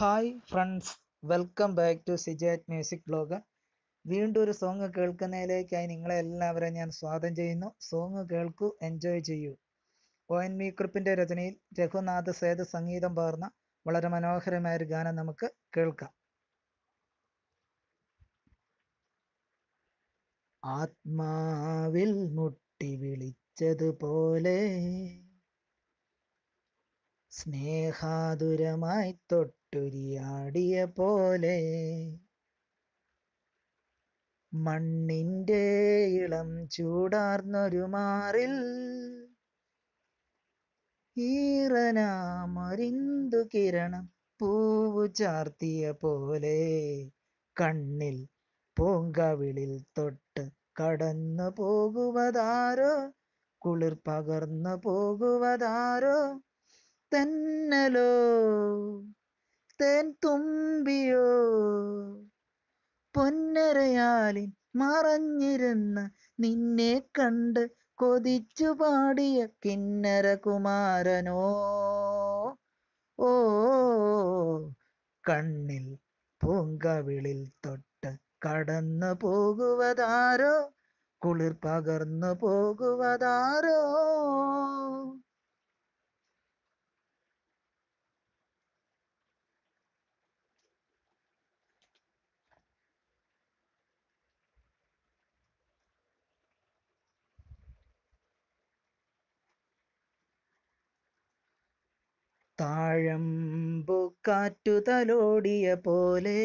hi friends welcome back to സിജാറ്റ് music blog വീണ്ടും ഒരു സോങ് കേൾക്കുന്നതിലേക്കായി നിങ്ങളെ എല്ലാവരെയും ഞാൻ സ്വാഗതം ചെയ്യുന്നു സോങ് കേൾക്കൂ എൻജോയ് ചെയ്യൂ ഒ എൻ വി രചനയിൽ രഘുനാഥ് സേത് സംഗീതം പകർന്ന വളരെ മനോഹരമായ ഒരു ഗാനം നമുക്ക് കേൾക്കാം ആത്മാവിൽ മുട്ടി വിളിച്ചതുപോലെ സ്നേഹാതുരമായി തൊട്ട് കാട്ടുരിയാടിയ പോലെ മണ്ണിൻ്റെ ഇളം ചൂടാർന്നൊരു മാറിൽ ഈറനാമൊരിന്തു കിരണം പൂവു ചാർത്തിയ പോലെ കണ്ണിൽ പൂങ്കവിളിൽ തൊട്ട് കടന്നു പോകുവതാരോ കുളിർ പകർന്നു പോകുവതാരോ തന്നലോ തേൻ തുമ്പിയോ പൊന്നരയാലിൻ മറഞ്ഞിരുന്ന നിന്നെ കണ്ട് കൊതിച്ചു പാടിയ കിന്നര കുമാരനോ ഓ കണ്ണിൽ പൂങ്കവിളിൽ തൊട്ട് കടന്നു പോകുവതാരോ കുളിർ പകർന്നു പോകുവതാരോ താഴമ്പുക്കാറ്റു തലോടിയ പോലെ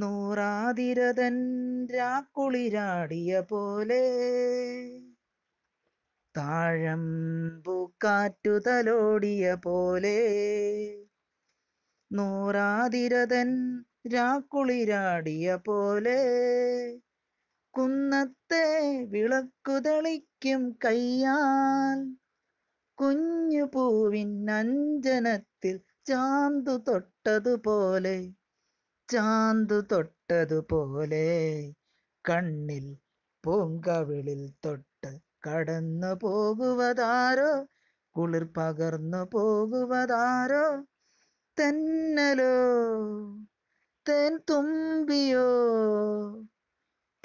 നൂറാതിരതൻ രാക്കുളിരാടിയ പോലെ താഴമ്പുക്കാറ്റു തലോടിയ പോലെ നൂറാതിരതൻ രാക്കുളിരാടിയ പോലെ കുന്നത്തെ വിളക്കു തെളിക്കും കയ്യാൽ കുഞ്ഞു പൂവിൻ അഞ്ജനത്തിൽ ചാന്തു തൊട്ടതുപോലെ ചാന്തു തൊട്ടതുപോലെ കണ്ണിൽ പൂങ്കവിളിൽ തൊട്ട് കടന്നു പോകുവതാരോ കുളിർ പകർന്നു പോകുവതാരോ തെന്നലോ തെൻ തുമ്പിയോ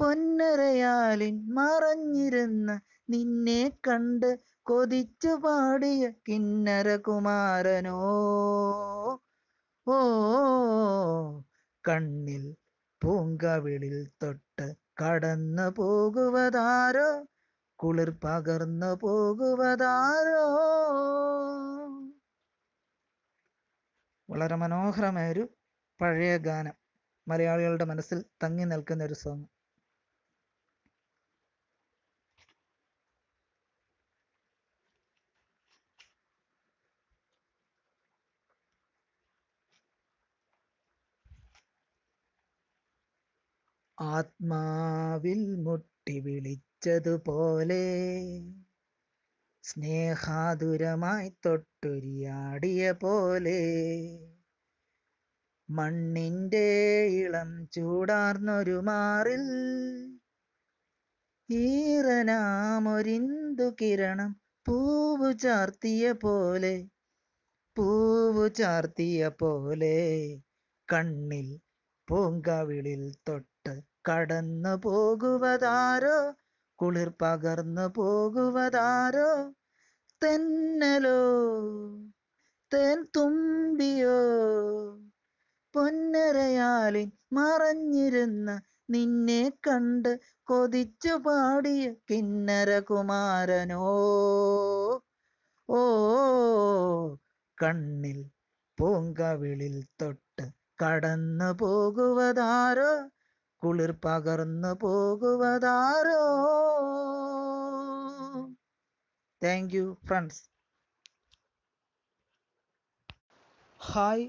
പൊന്നരയാലിൻ മറഞ്ഞിരുന്ന നിന്നെ കണ്ട് കൊതിച്ചു പാടിയ കിന്നരകുമാരനോ ഓ കണ്ണിൽ പൂങ്കവിളിൽ തൊട്ട് കടന്നു പോകുവതാരോ കുളിർ പകർന്നു പോകുവതാരോ വളരെ മനോഹരമായൊരു പഴയ ഗാനം മലയാളികളുടെ മനസ്സിൽ തങ്ങി നിൽക്കുന്ന ഒരു സോങ് ആത്മാവിൽ മുട്ടി വിളിച്ചതുപോലെ സ്നേഹാതുരമായി തൊട്ടുരിയാടിയ പോലെ മണ്ണിൻ്റെ ഇളം ചൂടാർന്നൊരു മാറിൽ ഈറനാമൊരിന്തു കിരണം പൂവു ചാർത്തിയ പോലെ പൂവു ചാർത്തിയ പോലെ കണ്ണിൽ പൂങ്കാവിളിൽ തൊട്ട് കടന്നു പോകുവതാരോ കുളിർ പകർന്നു പോകുവതാരോ തെന്നലോ തേൻ തുമ്പിയോ പൊന്നരയാലിൻ മറഞ്ഞിരുന്ന നിന്നെ കണ്ട് കൊതിച്ചു പാടിയ കിന്നരകുമാരനോ ഓ കണ്ണിൽ പൂങ്കവിളിൽ തൊട്ട് കടന്നു പോകുവതാരോ കുളിർ പകർന്നു പോകുവതാരോ താങ്ക് യു ഫ്രണ്ട്സ് ഹായ്